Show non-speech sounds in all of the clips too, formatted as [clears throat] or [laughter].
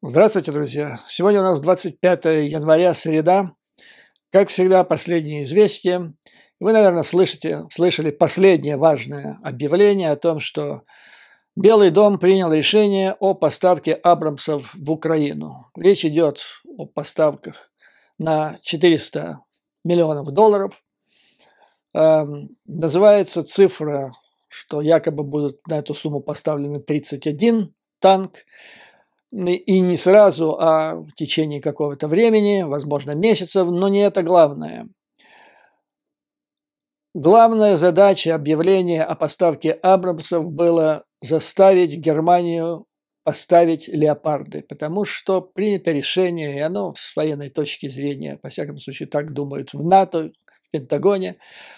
Здравствуйте, друзья! Сегодня у нас 25 января, среда. Как всегда, последние известия. Вы, наверное, слышите, слышали последнее важное объявление о том, что Белый дом принял решение о поставке Абрамсов в Украину. Речь идет о поставках на 400 миллионов долларов. Эм, называется цифра, что якобы будут на эту сумму поставлены 31 танк и не сразу, а в течение какого-то времени, возможно, месяцев, но не это главное. Главная задача объявления о поставке Абрамсов было заставить Германию поставить леопарды, потому что принято решение, и оно с военной точки зрения, во всяком случае, так думают в НАТО, в Пентагоне,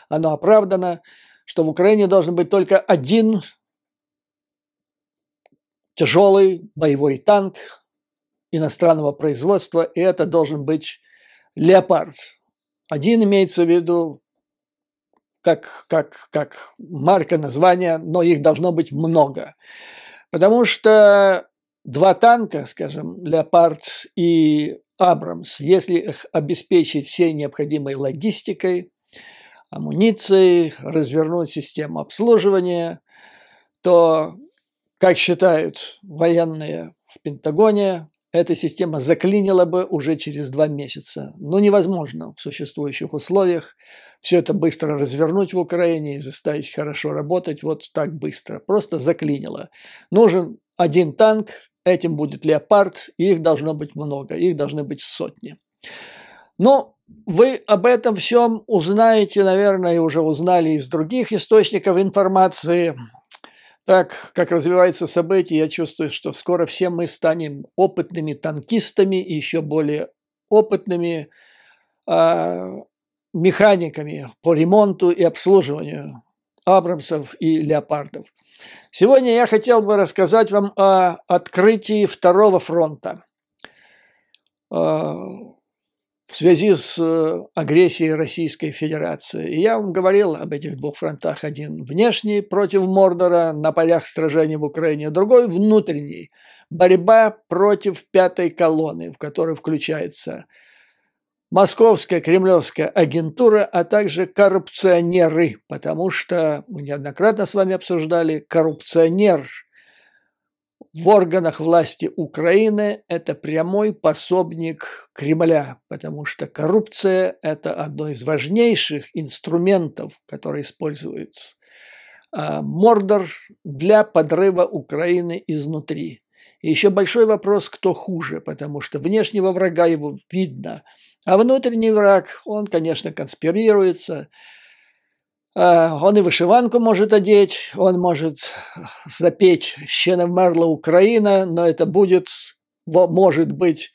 оно оправдано, что в Украине должен быть только один тяжелый боевой танк иностранного производства, и это должен быть «Леопард». Один имеется в виду как, как, как марка названия, но их должно быть много. Потому что два танка, скажем, «Леопард» и «Абрамс», если их обеспечить всей необходимой логистикой, амуницией, развернуть систему обслуживания, то как считают военные в Пентагоне, эта система заклинила бы уже через два месяца. Но невозможно в существующих условиях все это быстро развернуть в Украине и заставить хорошо работать вот так быстро. Просто заклинило. Нужен один танк, этим будет «Леопард», и их должно быть много, их должны быть сотни. Но вы об этом всем узнаете, наверное, уже узнали из других источников информации – так, как развиваются события, я чувствую, что скоро все мы станем опытными танкистами и еще более опытными э, механиками по ремонту и обслуживанию Абрамсов и Леопардов. Сегодня я хотел бы рассказать вам о открытии второго фронта. А, в связи с э, агрессией Российской Федерации. И я вам говорил об этих двух фронтах. Один внешний против Мордора на полях сражений в Украине, другой внутренний. Борьба против пятой колонны, в которой включается московская кремлевская агентура, а также коррупционеры, потому что мы неоднократно с вами обсуждали коррупционер – в органах власти Украины – это прямой пособник Кремля, потому что коррупция – это одно из важнейших инструментов, которые используют а, Мордор для подрыва Украины изнутри. И еще большой вопрос, кто хуже, потому что внешнего врага его видно, а внутренний враг, он, конечно, конспирируется, а, он и вышиванку может одеть, он может запеть «Ще не вмерла Украина», но это будет, может быть,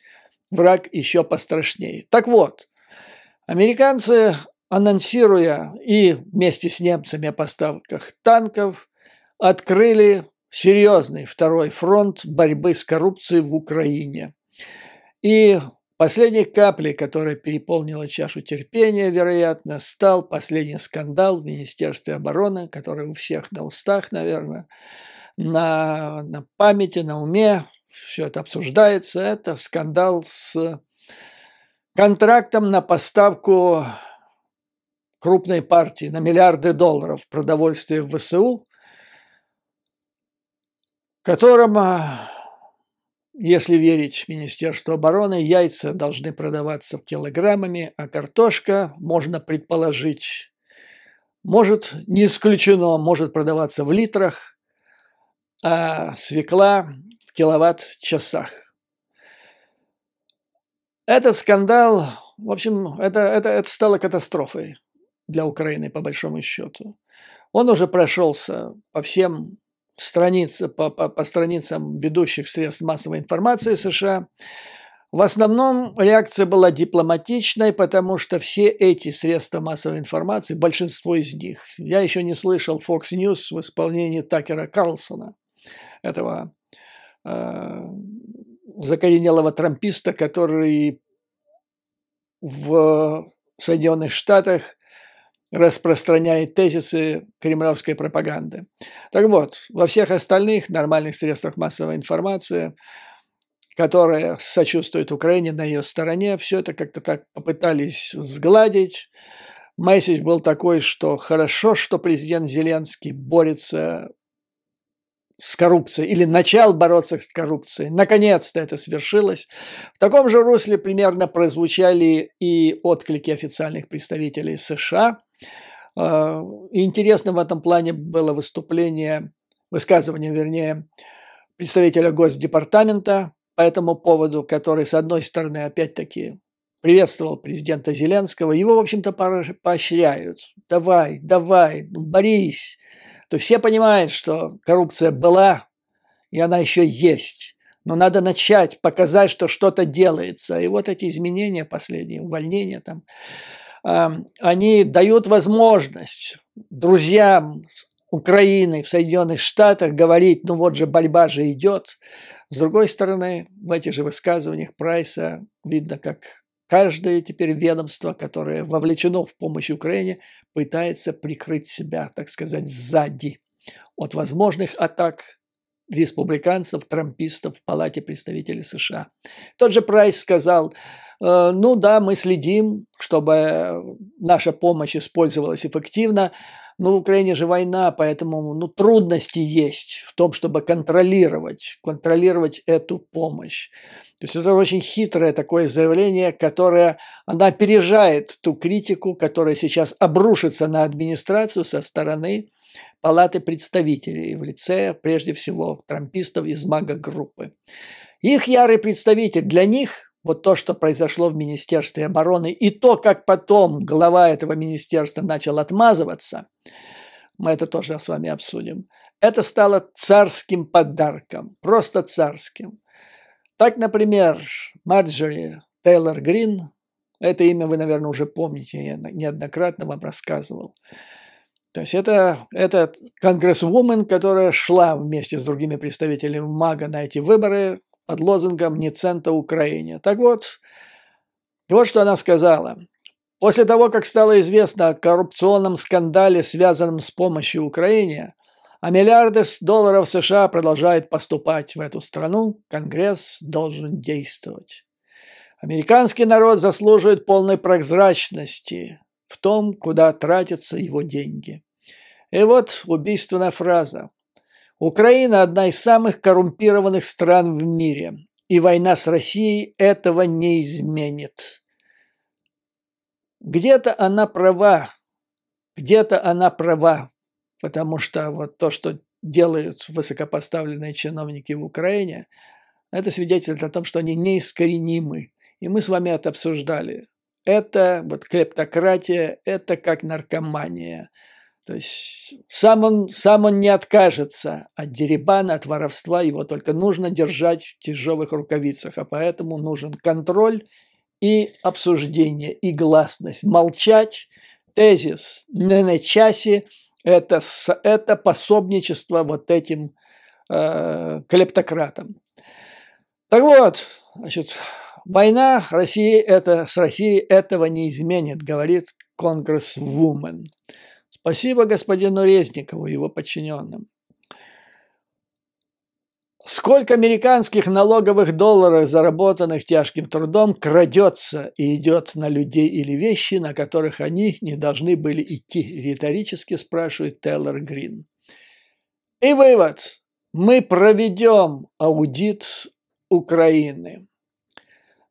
враг еще пострашнее. Так вот, американцы, анонсируя и вместе с немцами о поставках танков, открыли серьезный второй фронт борьбы с коррупцией в Украине. И Последней каплей, которая переполнила чашу терпения, вероятно, стал последний скандал в Министерстве обороны, который у всех на устах, наверное, на, на памяти, на уме, все это обсуждается. Это скандал с контрактом на поставку крупной партии на миллиарды долларов продовольствия в ВСУ, которому а, если верить Министерству обороны, яйца должны продаваться килограммами, а картошка, можно предположить, может, не исключено, может продаваться в литрах, а свекла в киловатт-часах. Этот скандал, в общем, это, это, это стало катастрофой для Украины, по большому счету. Он уже прошелся по всем страница, по, по, по страницам ведущих средств массовой информации США. В основном реакция была дипломатичной, потому что все эти средства массовой информации, большинство из них, я еще не слышал Fox News в исполнении Такера Карлсона, этого э, закоренелого трамписта, который в Соединенных Штатах распространяет тезисы кремлевской пропаганды. Так вот, во всех остальных нормальных средствах массовой информации, которые сочувствуют Украине на ее стороне, все это как-то так попытались сгладить. Месседж был такой, что хорошо, что президент Зеленский борется с коррупцией или начал бороться с коррупцией. Наконец-то это свершилось. В таком же русле примерно прозвучали и отклики официальных представителей США. Э, интересно в этом плане было выступление, высказывание, вернее, представителя Госдепартамента по этому поводу, который, с одной стороны, опять-таки приветствовал президента Зеленского. Его, в общем-то, поощряют. Давай, давай, ну, борись. То все понимают, что коррупция была, и она еще есть. Но надо начать, показать, что что-то делается. И вот эти изменения последние, увольнения там, Эм, они дают возможность друзьям Украины, в Соединенных Штатах говорить, ну вот же борьба же идет. С другой стороны, в этих же высказываниях Прайса видно, как каждое теперь ведомство, которое вовлечено в помощь Украине, пытается прикрыть себя, так сказать, сзади от возможных атак республиканцев, трампистов в Палате представителей США. Тот же Прайс сказал, «Э, ну да, мы следим чтобы э, наша помощь использовалась эффективно. Ну, в Украине же война, поэтому ну, трудности есть в том, чтобы контролировать, контролировать эту помощь. То есть это очень хитрое такое заявление, которое, она опережает ту критику, которая сейчас обрушится на администрацию со стороны Палаты представителей в лице, прежде всего, трампистов из мага-группы. Их ярый представитель, для них вот то, что произошло в Министерстве обороны, и то, как потом глава этого министерства начал отмазываться, мы это тоже с вами обсудим, это стало царским подарком, просто царским. Так, например, Марджори Тейлор Грин, это имя вы, наверное, уже помните, я неоднократно вам рассказывал. То есть это, это конгрессвумен, которая шла вместе с другими представителями МАГа на эти выборы, под лозунгом «Ни цента Украине». Так вот, вот что она сказала. После того, как стало известно о коррупционном скандале, связанном с помощью Украине, а миллиарды долларов США продолжают поступать в эту страну, Конгресс должен действовать. Американский народ заслуживает полной прозрачности в том, куда тратятся его деньги. И вот убийственная фраза. Украина – одна из самых коррумпированных стран в мире, и война с Россией этого не изменит. Где-то она права, где-то она права, потому что вот то, что делают высокопоставленные чиновники в Украине, это свидетельство о том, что они неискоренимы. И мы с вами это обсуждали. Это вот клептократия, это как наркомания – то есть сам он, сам он не откажется от деребана от воровства, его только нужно держать в тяжелых рукавицах, а поэтому нужен контроль и обсуждение, и гласность. Молчать, тезис не на часе – это, это пособничество вот этим э, клептократам. Так вот, значит, война России это, с Россией этого не изменит, говорит Конгресс-вумен. Спасибо господину Резникову и его подчиненным. Сколько американских налоговых долларов, заработанных тяжким трудом, крадется и идет на людей или вещи, на которых они не должны были идти, риторически спрашивает Тейлор Грин. И вывод. Мы проведем аудит Украины.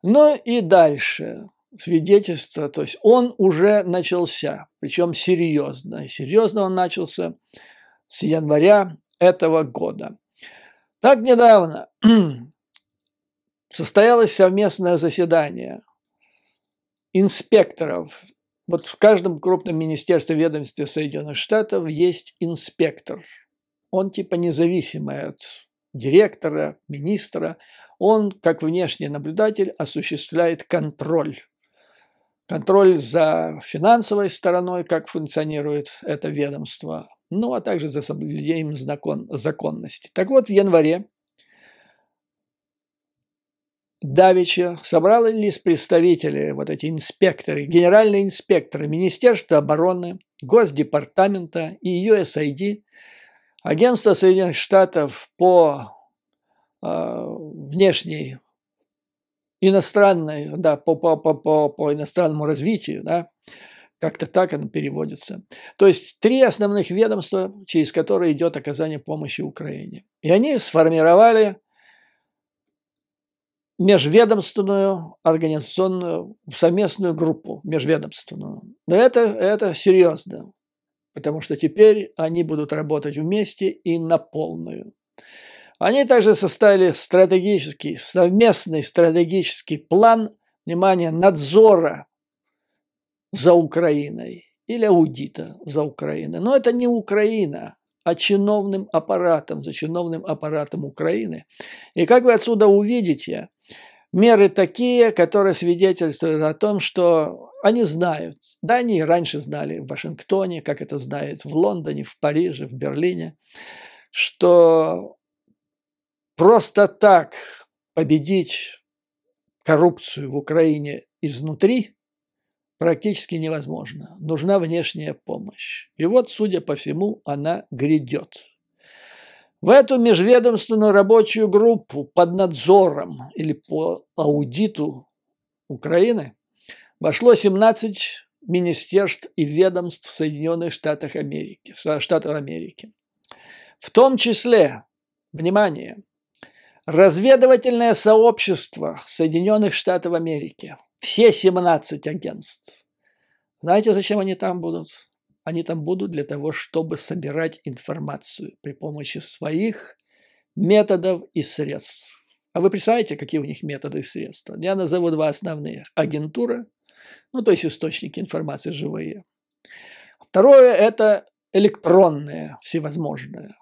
Ну и дальше свидетельство, то есть он уже начался, причем серьезно. И серьезно он начался с января этого года. Так недавно [clears throat] состоялось совместное заседание инспекторов. Вот в каждом крупном министерстве ведомстве Соединенных Штатов есть инспектор. Он типа независимый от директора, министра. Он, как внешний наблюдатель, осуществляет контроль контроль за финансовой стороной, как функционирует это ведомство, ну а также за соблюдением закон, законности. Так вот, в январе Давича собрались представители, вот эти инспекторы, генеральные инспекторы Министерства обороны, Госдепартамента и USAID, Агентство Соединенных Штатов по э, внешней иностранной, да, по, по, по, по, по иностранному развитию, да, как-то так оно переводится. То есть три основных ведомства, через которые идет оказание помощи Украине. И они сформировали межведомственную организационную совместную группу, межведомственную. Но это, это серьезно, потому что теперь они будут работать вместе и на полную. Они также составили стратегический, совместный стратегический план, внимания надзора за Украиной или аудита за Украиной. Но это не Украина, а чиновным аппаратом, за чиновным аппаратом Украины. И как вы отсюда увидите, меры такие, которые свидетельствуют о том, что они знают. Да, они и раньше знали в Вашингтоне, как это знают в Лондоне, в Париже, в Берлине, что просто так победить коррупцию в Украине изнутри практически невозможно. Нужна внешняя помощь. И вот, судя по всему, она грядет. В эту межведомственную рабочую группу под надзором или по аудиту Украины вошло 17 министерств и ведомств Соединенных Штатах Америки, Штатов Америки. В том числе, внимание, Разведывательное сообщество Соединенных Штатов Америки. Все 17 агентств. Знаете, зачем они там будут? Они там будут для того, чтобы собирать информацию при помощи своих методов и средств. А вы представляете, какие у них методы и средства? Я назову два основные. Агентура, ну то есть источники информации живые. Второе – это электронные всевозможные.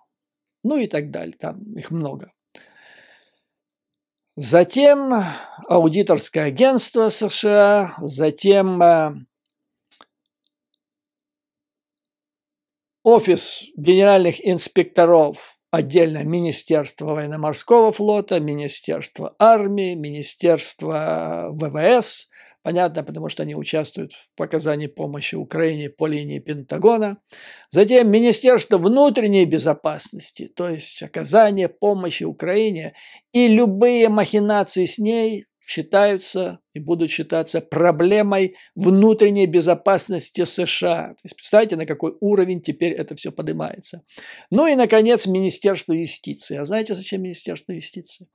Ну и так далее, там их много. Затем э, аудиторское агентство США, затем э, офис генеральных инспекторов отдельно Министерство военно-морского флота, Министерство армии, Министерство э, ВВС, Понятно, потому что они участвуют в показании помощи Украине по линии Пентагона. Затем Министерство внутренней безопасности, то есть оказание помощи Украине и любые махинации с ней считаются и будут считаться проблемой внутренней безопасности США. То есть, представьте, на какой уровень теперь это все поднимается. Ну и, наконец, Министерство юстиции. А знаете, зачем Министерство юстиции?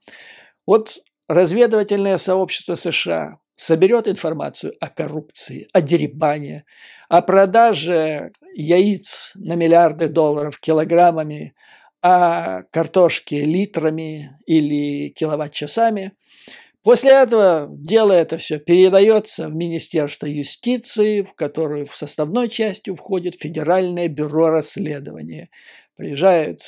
Вот разведывательное сообщество США соберет информацию о коррупции, о дерибане, о продаже яиц на миллиарды долларов килограммами, о картошке литрами или киловатт-часами. После этого дело это все передается в Министерство юстиции, в которую в составной частью входит Федеральное бюро расследования. Приезжают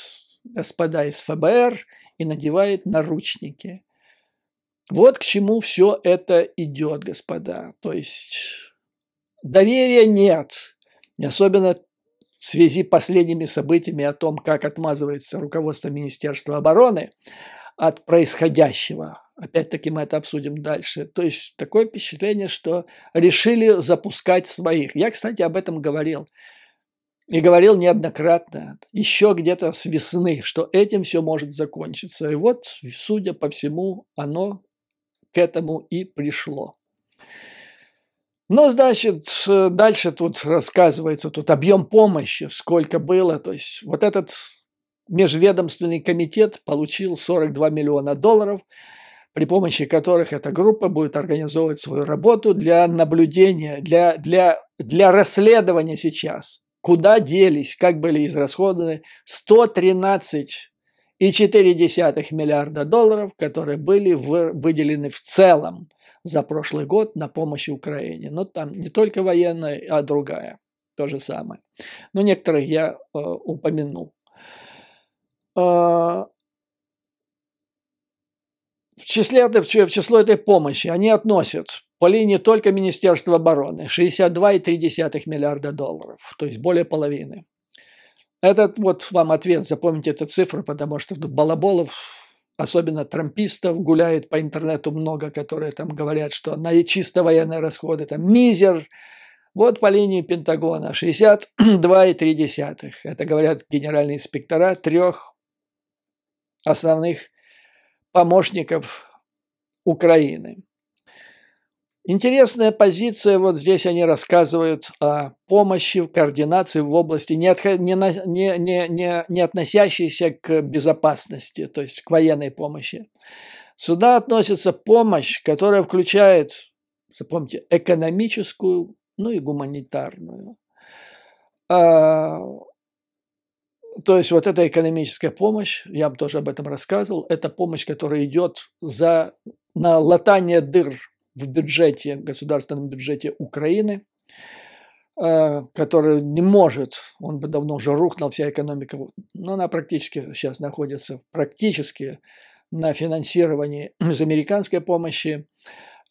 господа из ФБР и надевают наручники – вот к чему все это идет, господа. То есть доверия нет. И особенно в связи с последними событиями о том, как отмазывается руководство Министерства обороны от происходящего. Опять-таки мы это обсудим дальше. То есть такое впечатление, что решили запускать своих. Я, кстати, об этом говорил. И говорил неоднократно, еще где-то с весны, что этим все может закончиться. И вот, судя по всему, оно к этому и пришло. Ну, значит, э, дальше тут рассказывается тут объем помощи, сколько было. То есть вот этот межведомственный комитет получил 42 миллиона долларов, при помощи которых эта группа будет организовывать свою работу для наблюдения, для, для, для расследования сейчас. Куда делись, как были израсходованы 113 и 0,4 миллиарда долларов, которые были выделены в целом за прошлый год на помощь Украине. Но там не только военная, а другая. То же самое. Но некоторых я э, упомянул. Э, в, числе, в число этой помощи они относят по линии только Министерства обороны 62,3 миллиарда долларов, то есть более половины – этот вот вам ответ, запомните эту цифру, потому что балаболов, особенно трампистов, гуляет по интернету много, которые там говорят, что на чисто военные расходы там мизер, вот по линии Пентагона 62,3. Это говорят генеральные инспектора трех основных помощников Украины. Интересная позиция, вот здесь они рассказывают о помощи в координации в области, не, отход, не, не, не, не, не относящейся к безопасности, то есть к военной помощи. Сюда относится помощь, которая включает, запомните, экономическую, ну и гуманитарную. А, то есть вот эта экономическая помощь, я вам тоже об этом рассказывал, это помощь, которая идет за, на латание дыр в бюджете, государственном бюджете Украины, э, который не может, он бы давно уже рухнул, вся экономика, но она практически сейчас находится практически на финансировании [clears throat] из американской помощи,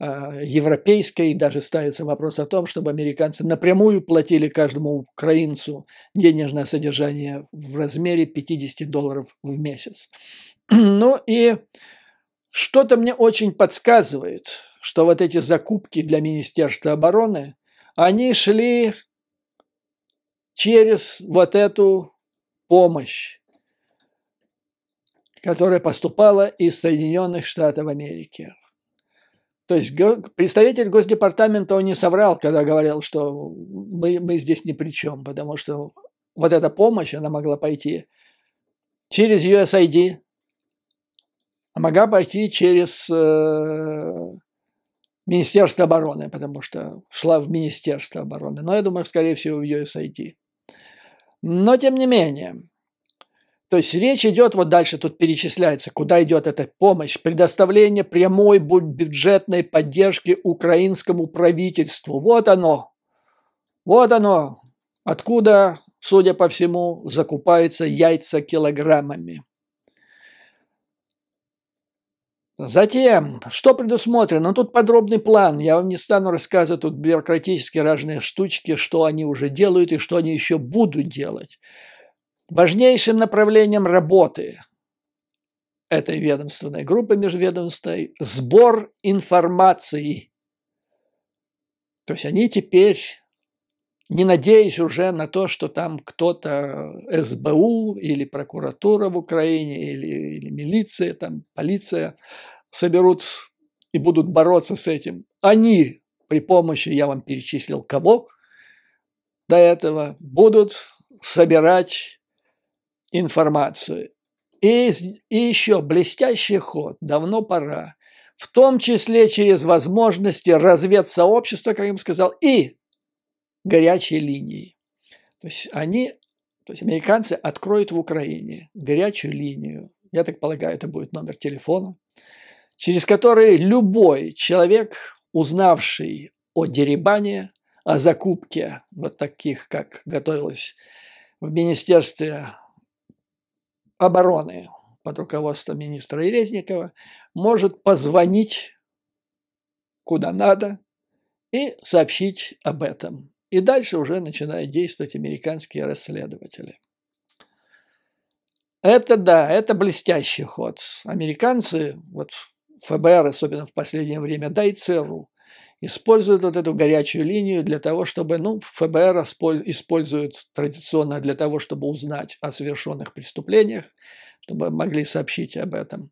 э, европейской, и даже ставится вопрос о том, чтобы американцы напрямую платили каждому украинцу денежное содержание в размере 50 долларов в месяц. [clears throat] Ну и что-то мне очень подсказывает, что вот эти закупки для Министерства обороны, они шли через вот эту помощь, которая поступала из Соединенных Штатов Америки. То есть представитель Госдепартамента, он не соврал, когда говорил, что мы, мы здесь ни при чем, потому что вот эта помощь, она могла пойти через USID, а могла пойти через э, Министерство обороны, потому что шла в Министерство обороны. Но я думаю, скорее всего, в USIT. Но тем не менее, то есть речь идет, вот дальше тут перечисляется, куда идет эта помощь. Предоставление прямой бюджетной поддержки украинскому правительству. Вот оно. Вот оно. Откуда, судя по всему, закупаются яйца килограммами. Затем, что предусмотрено? Ну, тут подробный план. Я вам не стану рассказывать тут бюрократические разные штучки, что они уже делают и что они еще будут делать. Важнейшим направлением работы этой ведомственной группы межведомственной – сбор информации. То есть они теперь не надеясь уже на то, что там кто-то э, СБУ или прокуратура в Украине или, или милиция, там полиция соберут и будут бороться с этим. Они при помощи, я вам перечислил кого до этого, будут собирать информацию. И, и еще блестящий ход, давно пора, в том числе через возможности разведсообщества, как я им сказал, и горячей линии. То есть они, то есть американцы откроют в Украине горячую линию, я так полагаю, это будет номер телефона, через который любой человек, узнавший о Дерибане, о закупке вот таких, как готовилось в Министерстве обороны под руководством министра Ирезникова, может позвонить куда надо и сообщить об этом. И дальше уже начинают действовать американские расследователи. Это да, это блестящий ход. Американцы, вот ФБР, особенно в последнее время, да и ЦРУ, используют вот эту горячую линию для того, чтобы, ну, ФБР используют традиционно для того, чтобы узнать о совершенных преступлениях, чтобы могли сообщить об этом.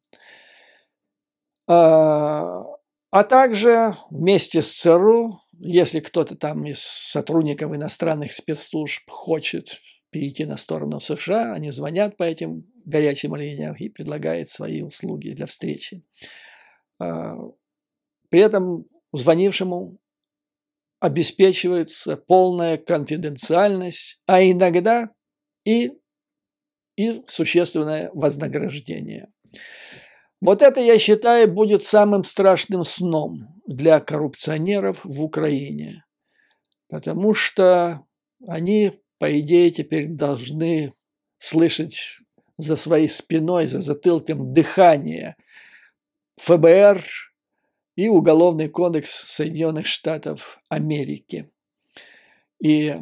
А, а также вместе с ЦРУ если кто-то там из сотрудников иностранных спецслужб хочет перейти на сторону США, они звонят по этим горячим линиям и предлагают свои услуги для встречи. А, при этом звонившему обеспечивается полная конфиденциальность, а иногда и, и существенное вознаграждение. Вот это, я считаю, будет самым страшным сном для коррупционеров в Украине, потому что они, по идее, теперь должны слышать за своей спиной, за затылком дыхание ФБР и Уголовный кодекс Соединенных Штатов Америки. И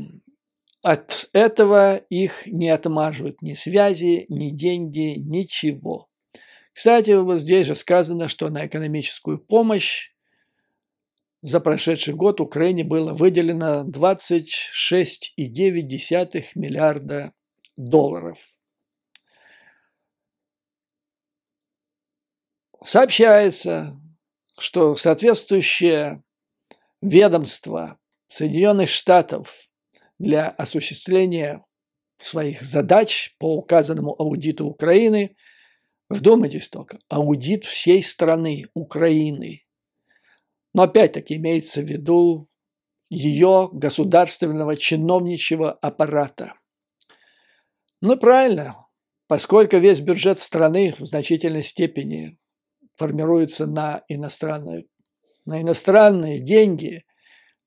от этого их не отмажут ни связи, ни деньги, ничего. Кстати, вот здесь же сказано, что на экономическую помощь за прошедший год Украине было выделено 26,9 миллиарда долларов. Сообщается, что соответствующее ведомство Соединенных Штатов для осуществления своих задач по указанному аудиту Украины – в Вдумайтесь только, аудит всей страны, Украины. Но опять-таки имеется в виду ее государственного чиновничьего аппарата. Ну, правильно, поскольку весь бюджет страны в значительной степени формируется на иностранные, на иностранные деньги,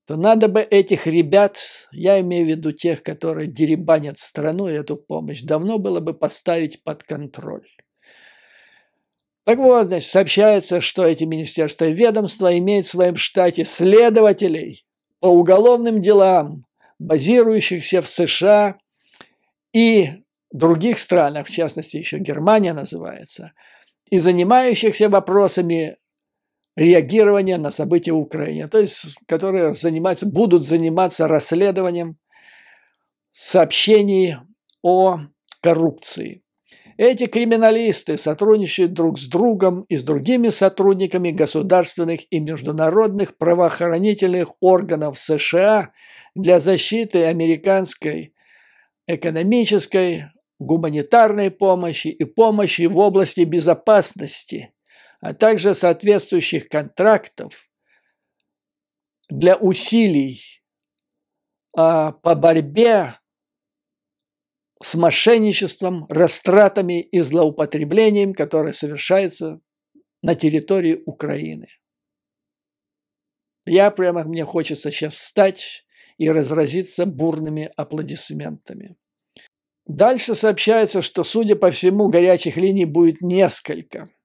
то надо бы этих ребят, я имею в виду тех, которые деребанят страну и эту помощь, давно было бы поставить под контроль. Так вот, значит, сообщается, что эти министерства и ведомства имеют в своем штате следователей по уголовным делам, базирующихся в США и других странах, в частности, еще Германия называется, и занимающихся вопросами реагирования на события в Украине, то есть которые занимаются, будут заниматься расследованием сообщений о коррупции. Эти криминалисты сотрудничают друг с другом и с другими сотрудниками государственных и международных правоохранительных органов США для защиты американской экономической, гуманитарной помощи и помощи в области безопасности, а также соответствующих контрактов для усилий а, по борьбе с мошенничеством, растратами и злоупотреблением, которое совершается на территории Украины. Я прямо, мне хочется сейчас встать и разразиться бурными аплодисментами. Дальше сообщается, что, судя по всему, горячих линий будет несколько –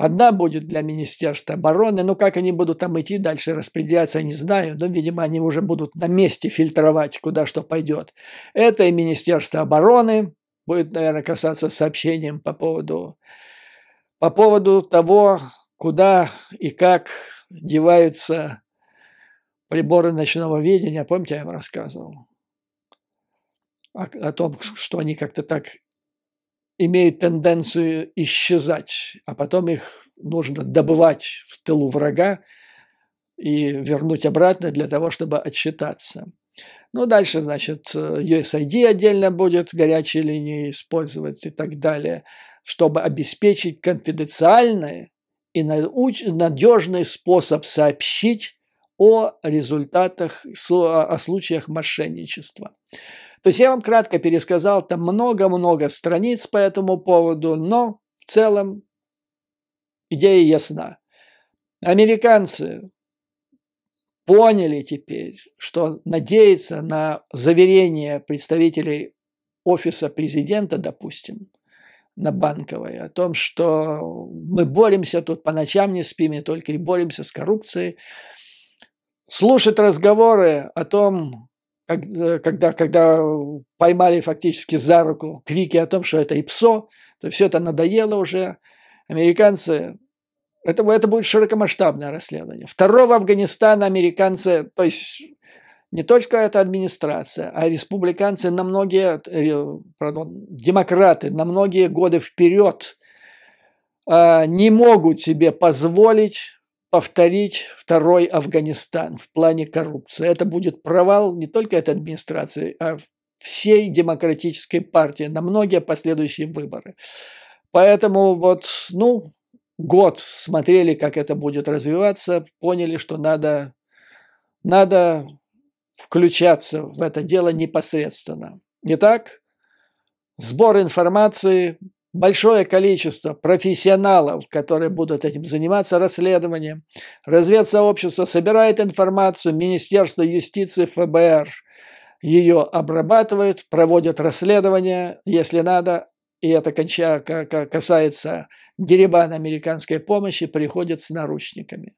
Одна будет для Министерства обороны, но как они будут там идти дальше распределяться, я не знаю, но, видимо, они уже будут на месте фильтровать, куда что пойдет. Это и Министерство обороны будет, наверное, касаться сообщением по поводу, по поводу того, куда и как деваются приборы ночного видения. Помните, я вам рассказывал о, о том, что они как-то так имеют тенденцию исчезать, а потом их нужно добывать в тылу врага и вернуть обратно для того, чтобы отсчитаться. Ну, дальше, значит, э, USID отдельно будет горячие линии использовать и так далее, чтобы обеспечить конфиденциальный и надежный способ сообщить о результатах, о случаях мошенничества. То есть я вам кратко пересказал там много-много страниц по этому поводу, но в целом идея ясна. Американцы поняли теперь, что надеяться на заверение представителей офиса президента, допустим, на банковой, о том, что мы боремся тут по ночам не спим, и только и боремся с коррупцией. Слушать разговоры о том, Э, когда, когда э, поймали фактически за руку крики о том, что это ИПСО, то все это надоело уже. Американцы... Это, это будет широкомасштабное расследование. Второго Афганистана американцы... То есть не только эта администрация, а республиканцы на многие... Pardon, э, демократы на многие годы вперед а, не могут себе позволить повторить второй Афганистан в плане коррупции. Это будет провал не только этой администрации, а всей демократической партии на многие последующие выборы. Поэтому вот, ну, год смотрели, как это будет развиваться, поняли, что надо, надо включаться в это дело непосредственно. Итак, сбор информации, большое количество профессионалов, которые будут этим заниматься расследованием. Разведсообщество собирает информацию, Министерство юстиции, ФБР ее обрабатывает, проводят расследования, если надо, и это касается деребана американской помощи, приходит с наручниками.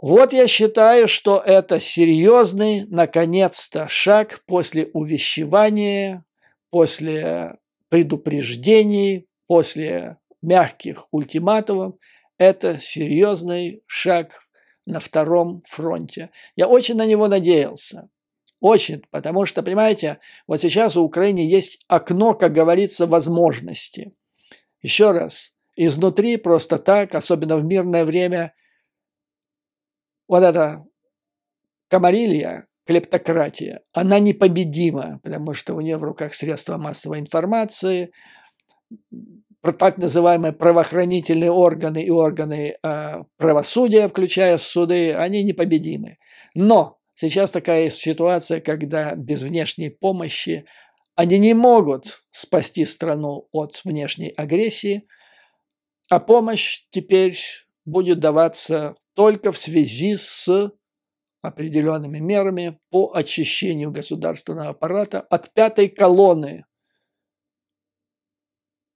Вот я считаю, что это серьезный, наконец-то, шаг после увещевания, после предупреждений, после мягких ультиматумов, это серьезный шаг на втором фронте. Я очень на него надеялся. Очень, потому что, понимаете, вот сейчас у Украины есть окно, как говорится, возможности. Еще раз, изнутри просто так, особенно в мирное время, вот эта комарилья, клептократия. Она непобедима, потому что у нее в руках средства массовой информации, так называемые правоохранительные органы и органы э, правосудия, включая суды, они непобедимы. Но сейчас такая ситуация, когда без внешней помощи они не могут спасти страну от внешней агрессии, а помощь теперь будет даваться только в связи с определенными мерами по очищению государственного аппарата от пятой колонны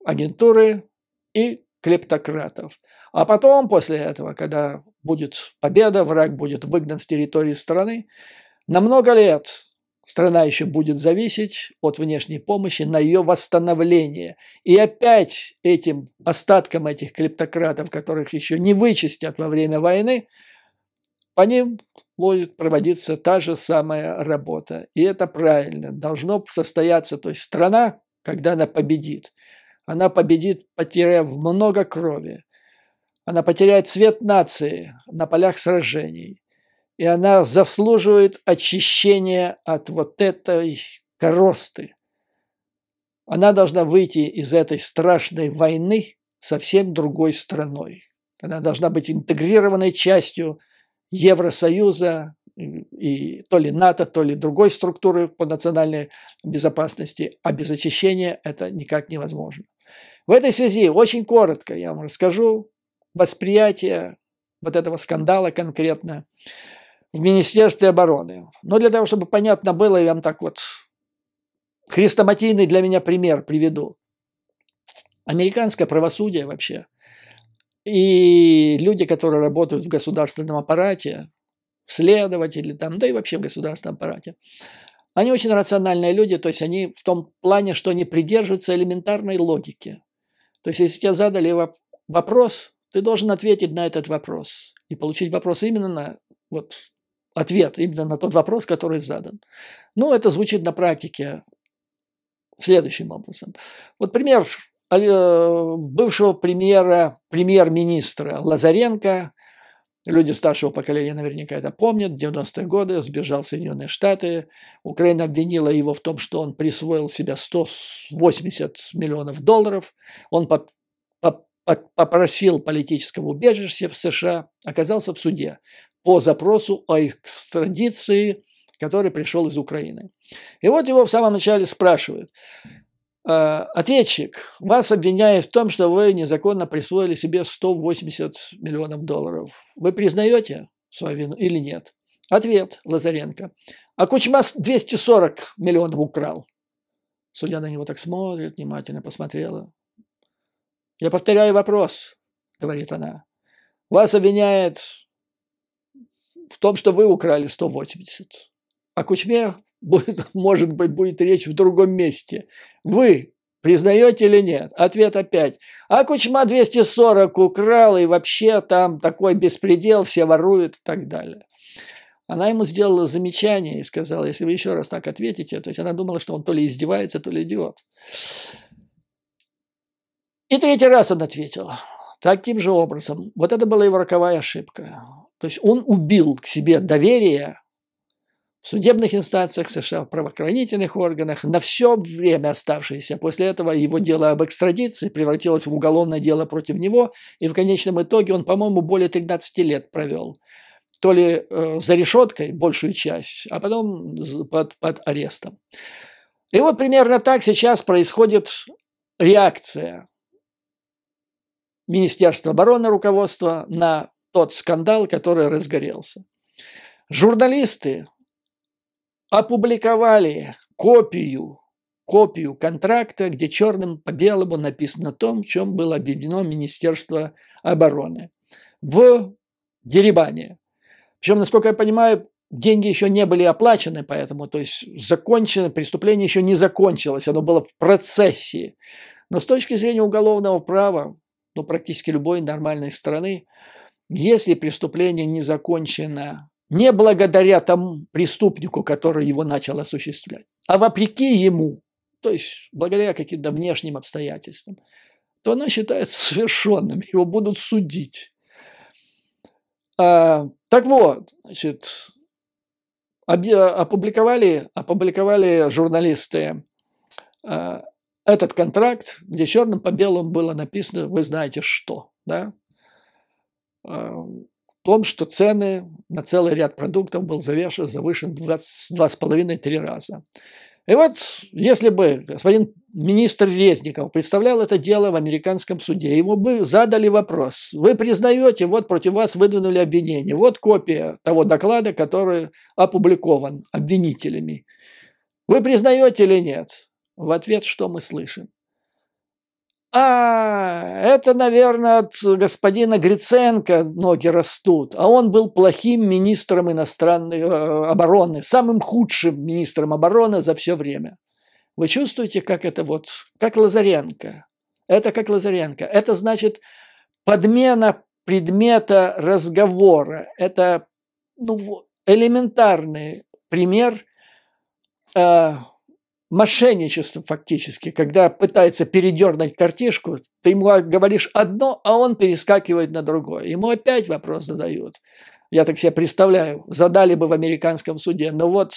агентуры и клептократов. А потом, после этого, когда будет победа, враг будет выгнан с территории страны, на много лет страна еще будет зависеть от внешней помощи на ее восстановление. И опять этим остаткам этих клептократов, которых еще не вычистят во время войны, по ним будет проводиться та же самая работа. И это правильно. Должно состояться, то есть страна, когда она победит, она победит, потеряв много крови. Она потеряет цвет нации на полях сражений. И она заслуживает очищения от вот этой коросты. Она должна выйти из этой страшной войны совсем другой страной. Она должна быть интегрированной частью Евросоюза, и то ли НАТО, то ли другой структуры по национальной безопасности, а без очищения это никак невозможно. В этой связи очень коротко я вам расскажу восприятие вот этого скандала конкретно в Министерстве обороны. Но для того, чтобы понятно было, я вам так вот хрестоматийный для меня пример приведу. Американское правосудие вообще и люди, которые работают в государственном аппарате, следователи там, да и вообще в государственном аппарате, они очень рациональные люди, то есть они в том плане, что они придерживаются элементарной логики. То есть если тебе задали вопрос, ты должен ответить на этот вопрос и получить вопрос именно на вот, ответ, именно на тот вопрос, который задан. Ну, это звучит на практике следующим образом. Вот пример Э, бывшего премьера, премьер-министра Лазаренко, люди старшего поколения наверняка это помнят, в 90-е годы сбежал в Соединенные Штаты, Украина обвинила его в том, что он присвоил себе 180 миллионов долларов, он попросил политического убежища в США, оказался в суде по запросу о экстрадиции, который пришел из Украины. И вот его в самом начале спрашивают – Э, ответчик вас обвиняет в том, что вы незаконно присвоили себе 180 миллионов долларов. Вы признаете свою вину или нет? Ответ Лазаренко. А Кучма 240 миллионов украл. Судья на него так смотрит, внимательно посмотрела. Я повторяю вопрос, говорит она. Вас обвиняет в том, что вы украли 180 о Кучме будет, [laughs] может быть, будет речь в другом месте. Вы признаете или нет? Ответ опять. А Кучма 240 украл, и вообще там такой беспредел, все воруют и так далее. Она ему сделала замечание и сказала, если вы еще раз так ответите, то есть она думала, что он то ли издевается, то ли идиот. И третий раз он ответил таким же образом. Вот это была его роковая ошибка. То есть он убил к себе доверие в судебных инстанциях США, в правоохранительных органах на все время оставшееся. После этого его дело об экстрадиции превратилось в уголовное дело против него, и в конечном итоге он, по-моему, более 13 лет провел. То ли э, за решеткой большую часть, а потом под, под арестом. И вот примерно так сейчас происходит реакция Министерства обороны руководства на тот скандал, который разгорелся. Журналисты опубликовали копию, копию контракта, где черным по белому написано том, в чем было объединено Министерство обороны в Дерибане. Причем, насколько я понимаю, деньги еще не были оплачены, поэтому, то есть, закончено, преступление еще не закончилось, оно было в процессе. Но с точки зрения уголовного права, ну, практически любой нормальной страны, если преступление не закончено не благодаря тому преступнику, который его начал осуществлять, а вопреки ему, то есть благодаря каким-то внешним обстоятельствам, то оно считается [laughs] совершенным, его будут судить. А, так вот, значит, опубликовали, опубликовали журналисты а, этот контракт, где черным по белому было написано, вы знаете что, да, а, том, что цены на целый ряд продуктов был завешен, завышен в 2,5-3 раза. И вот, если бы господин министр Резников представлял это дело в американском суде, ему бы задали вопрос. Вы признаете, вот против вас выдвинули обвинение, вот копия того доклада, который опубликован обвинителями. Вы признаете или нет? В ответ что мы слышим? а, это, наверное, от господина Гриценко ноги растут. А он был плохим министром иностранной э, обороны, самым худшим министром обороны за все время. Вы чувствуете, как это вот, как Лазаренко. Это как Лазаренко. Это значит подмена предмета разговора. Это ну, элементарный пример э, мошенничество фактически, когда пытается передернуть картишку, ты ему говоришь одно, а он перескакивает на другое. Ему опять вопрос задают. Я так себе представляю, задали бы в американском суде, но ну вот,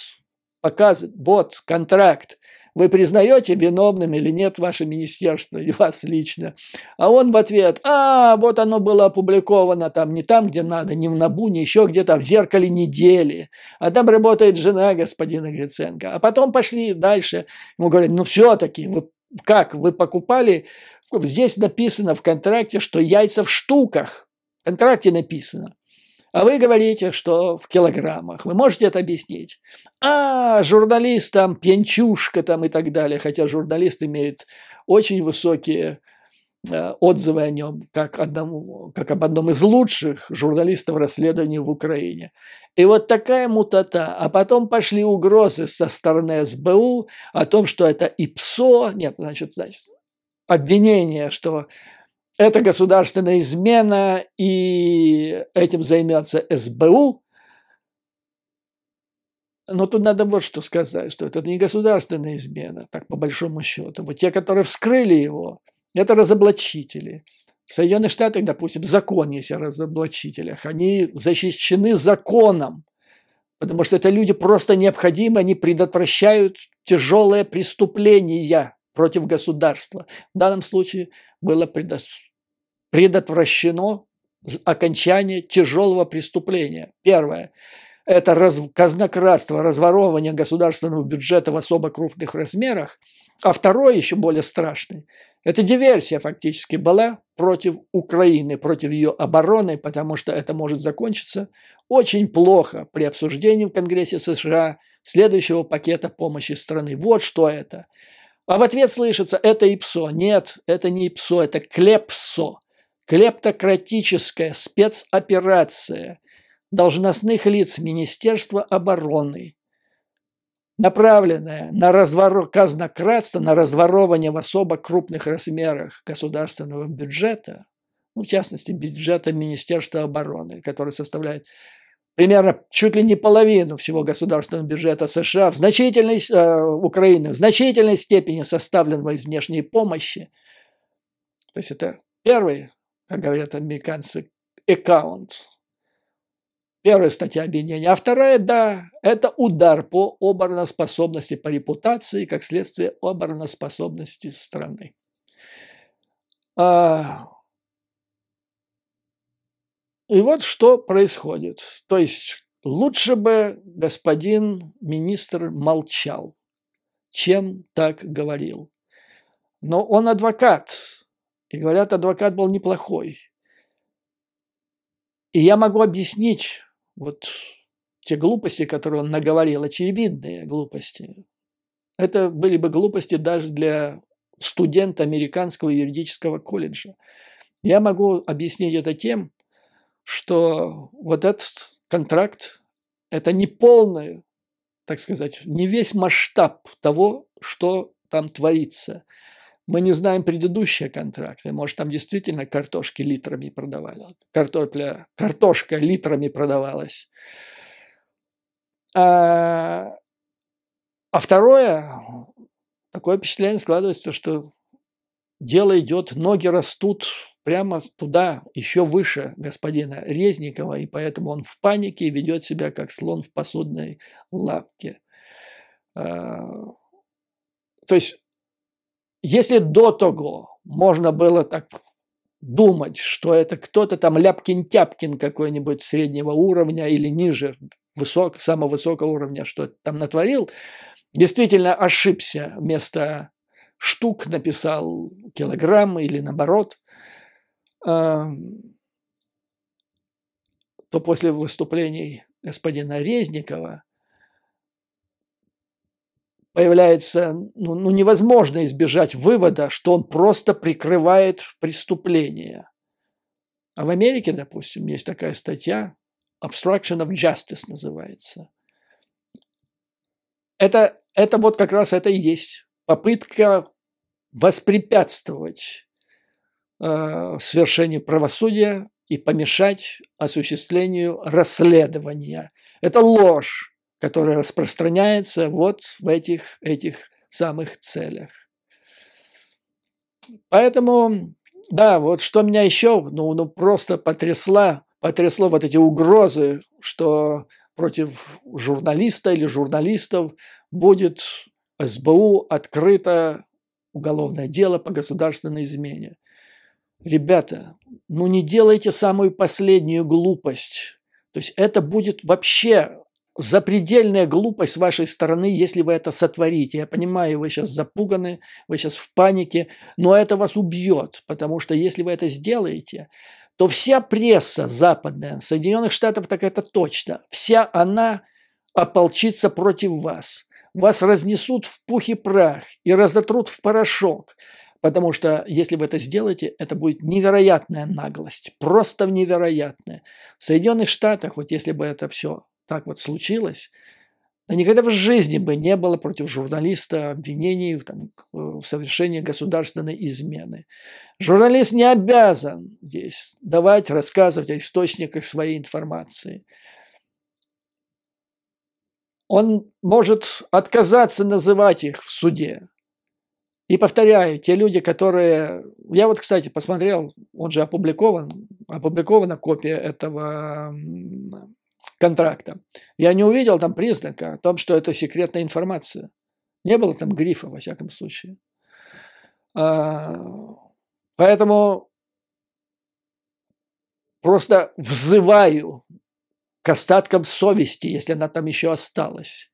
показывает, вот, контракт, вы признаете виновным или нет ваше министерство и вас лично? А он в ответ, а, вот оно было опубликовано там, не там, где надо, не в НАБУ, не еще где-то, а в «Зеркале недели». А там работает жена господина Гриценко. А потом пошли дальше. Ему говорят, ну все-таки, вы как, вы покупали, здесь написано в контракте, что яйца в штуках. В контракте написано. А вы говорите, что в килограммах. Вы можете это объяснить? А, журналист там, пьянчушка там и так далее. Хотя журналист имеет очень высокие э, отзывы о нем, как, одному, как об одном из лучших журналистов расследований в Украине. И вот такая мутата. А потом пошли угрозы со стороны СБУ о том, что это ИПСО, нет, значит, значит, обвинение, что это государственная измена, и этим займется СБУ. Но тут надо вот что сказать, что это не государственная измена, так по большому счету. Вот те, которые вскрыли его, это разоблачители. В Соединенных Штатах, допустим, закон есть о разоблачителях. Они защищены законом, потому что это люди просто необходимы, они предотвращают тяжелое преступление против государства. В данном случае было предотвращено окончание тяжелого преступления. Первое – это раз, казнократство, разворовывание государственного бюджета в особо крупных размерах. А второе, еще более страшное – это диверсия фактически была против Украины, против ее обороны, потому что это может закончиться очень плохо при обсуждении в Конгрессе США следующего пакета помощи страны. Вот что это. А в ответ слышится «это ИПСО». Нет, это не ИПСО, это КЛЕПСО. Клептократическая спецоперация должностных лиц Министерства обороны, направленная на разворот казнократство, на разворовывание в особо крупных размерах государственного бюджета, ну, в частности, бюджета Министерства обороны, который составляет примерно чуть ли не половину всего государственного бюджета США, в значительной, э, Украины в значительной степени составленного из внешней помощи. То есть это первый, как говорят американцы, аккаунт. Первая статья обвинения. А вторая, да, это удар по обороноспособности, по репутации, как следствие обороноспособности страны. А, и вот что происходит. То есть лучше бы господин министр молчал, чем так говорил. Но он адвокат. И говорят, адвокат был неплохой. И я могу объяснить вот те глупости, которые он наговорил, очевидные глупости. Это были бы глупости даже для студента американского юридического колледжа. Я могу объяснить это тем, что вот этот контракт – это не полное, так сказать, не весь масштаб того, что там творится. Мы не знаем предыдущие контракты. Может, там действительно картошки литрами продавали. Картопля, картошка литрами продавалась. А, а второе, такое впечатление складывается, что дело идет, ноги растут, прямо туда, еще выше господина Резникова, и поэтому он в панике и ведет себя, как слон в посудной лапке. А, то есть, если до того можно было так думать, что это кто-то там Ляпкин-Тяпкин какой-нибудь среднего уровня или ниже высок, самого высокого уровня, что то там натворил, действительно ошибся, вместо штук написал килограмм или наоборот – то после выступлений господина Резникова появляется, ну, ну невозможно избежать вывода, что он просто прикрывает преступление. А в Америке, допустим, есть такая статья, obstruction of justice называется. Это, это вот как раз это и есть попытка воспрепятствовать Э, свершению правосудия и помешать осуществлению расследования. Это ложь, которая распространяется вот в этих, этих самых целях. Поэтому, да, вот что меня еще, ну, ну просто потрясла, потрясло вот эти угрозы, что против журналиста или журналистов будет СБУ открыто уголовное дело по государственной измене ребята, ну не делайте самую последнюю глупость. То есть это будет вообще запредельная глупость с вашей стороны, если вы это сотворите. Я понимаю, вы сейчас запуганы, вы сейчас в панике, но это вас убьет, потому что если вы это сделаете, то вся пресса западная, Соединенных Штатов, так это точно, вся она ополчится против вас. Вас разнесут в пух и прах и разотрут в порошок – Потому что если вы это сделаете, это будет невероятная наглость, просто невероятная. В Соединенных Штатах, вот если бы это все так вот случилось, да никогда в жизни бы не было против журналиста обвинений там, в совершении государственной измены. Журналист не обязан здесь давать, рассказывать о источниках своей информации. Он может отказаться называть их в суде, и повторяю, те люди, которые... Я вот, кстати, посмотрел, он же опубликован, опубликована копия этого контракта. Я не увидел там признака о том, что это секретная информация. Не было там грифа, во всяком случае. А, поэтому просто взываю к остаткам совести, если она там еще осталась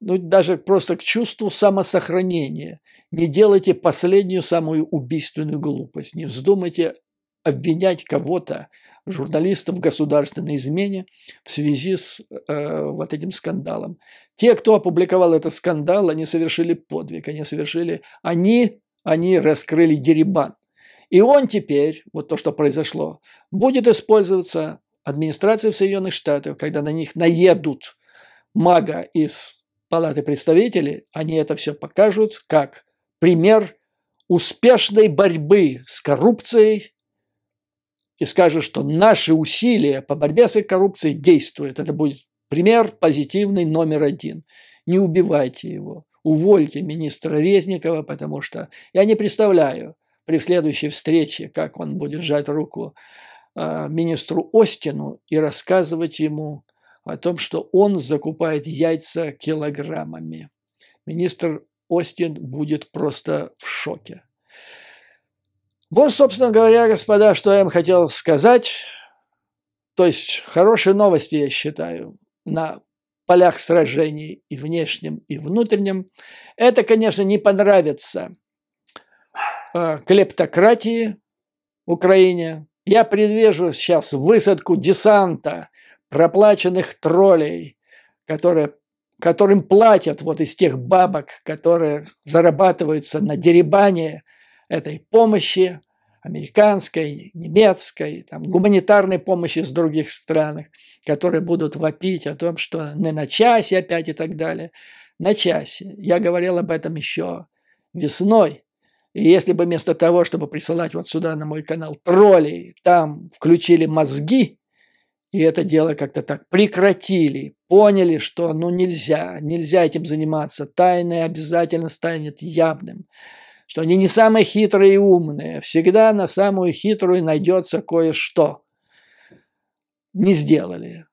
ну, даже просто к чувству самосохранения. Не делайте последнюю самую убийственную глупость. Не вздумайте обвинять кого-то, журналистов в государственной измене в связи с э, вот этим скандалом. Те, кто опубликовал этот скандал, они совершили подвиг, они совершили, они, они раскрыли деребан. И он теперь, вот то, что произошло, будет использоваться администрацией в Соединенных Штатах, когда на них наедут мага из Палаты представителей, они это все покажут как пример успешной борьбы с коррупцией и скажут, что наши усилия по борьбе с коррупцией действуют. Это будет пример позитивный номер один. Не убивайте его. Увольте министра Резникова, потому что я не представляю при следующей встрече, как он будет сжать руку а, министру Остину и рассказывать ему, о том, что он закупает яйца килограммами. Министр Остин будет просто в шоке. Вот, собственно говоря, господа, что я им хотел сказать. То есть хорошие новости, я считаю, на полях сражений и внешнем, и внутреннем. Это, конечно, не понравится э, клептократии Украине. Я предвижу сейчас высадку десанта проплаченных троллей, которые, которым платят вот из тех бабок, которые зарабатываются на деребании этой помощи, американской, немецкой, там, гуманитарной помощи из других стран, которые будут вопить о том, что не на часе опять и так далее. На часе. Я говорил об этом еще весной. И если бы вместо того, чтобы присылать вот сюда на мой канал троллей, там включили мозги, и это дело как-то так прекратили, поняли, что ну нельзя, нельзя этим заниматься, тайное обязательно станет явным, что они не самые хитрые и умные, всегда на самую хитрую найдется кое-что. Не сделали,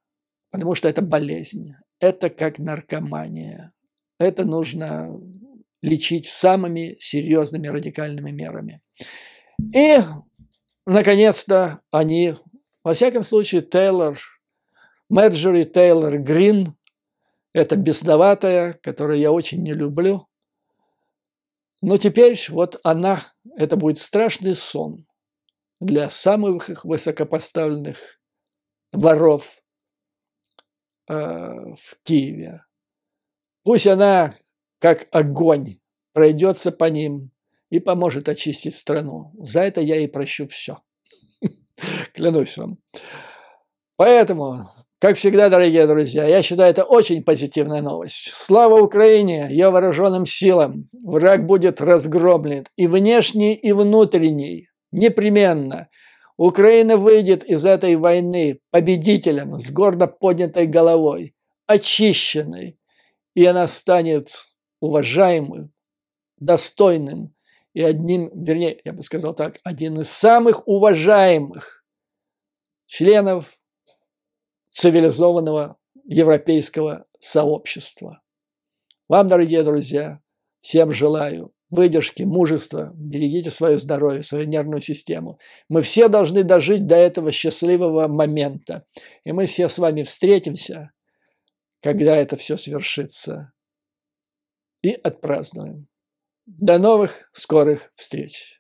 потому что это болезнь, это как наркомания, это нужно лечить самыми серьезными радикальными мерами. И, наконец-то, они во всяком случае, Тейлор, Мэджори Тейлор Грин, это бесноватая, которую я очень не люблю. Но теперь вот она, это будет страшный сон для самых высокопоставленных воров э, в Киеве. Пусть она, как огонь, пройдется по ним и поможет очистить страну. За это я и прощу все. [laughs] Клянусь вам. Поэтому, как всегда, дорогие друзья, я считаю, это очень позитивная новость. Слава Украине, ее вооруженным силам. Враг будет разгромлен и внешний, и внутренний. Непременно. Украина выйдет из этой войны победителем с гордо поднятой головой, очищенной, и она станет уважаемым, достойным и одним, вернее, я бы сказал так, один из самых уважаемых членов цивилизованного европейского сообщества. Вам, дорогие друзья, всем желаю выдержки, мужества, берегите свое здоровье, свою нервную систему. Мы все должны дожить до этого счастливого момента. И мы все с вами встретимся, когда это все свершится. И отпразднуем. До новых скорых встреч!